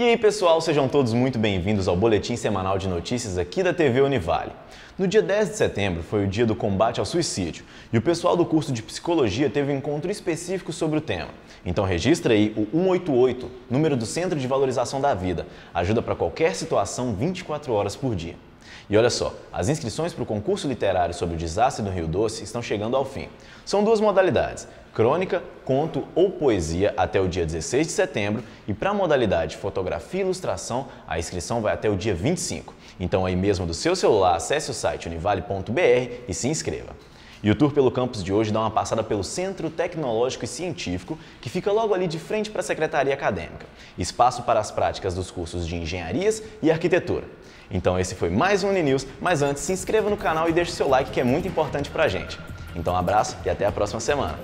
E aí, pessoal, sejam todos muito bem-vindos ao boletim semanal de notícias aqui da TV Univale. No dia 10 de setembro foi o dia do combate ao suicídio, e o pessoal do curso de psicologia teve um encontro específico sobre o tema. Então registra aí o 188, número do Centro de Valorização da Vida. Ajuda para qualquer situação 24 horas por dia. E olha só, as inscrições para o concurso literário sobre o desastre do Rio Doce estão chegando ao fim. São duas modalidades: crônica, conto ou poesia até o dia 16 de setembro, e para a modalidade fotografia e ilustração, a inscrição vai até o dia 25. Então, aí mesmo do seu celular, acesse o site univale.br e se inscreva. E o tour pelo campus de hoje dá uma passada pelo Centro Tecnológico e Científico, que fica logo ali de frente para a Secretaria Acadêmica. Espaço para as práticas dos cursos de Engenharias e Arquitetura. Então esse foi mais um Uninews, mas antes se inscreva no canal e deixe seu like que é muito importante para a gente. Então um abraço e até a próxima semana.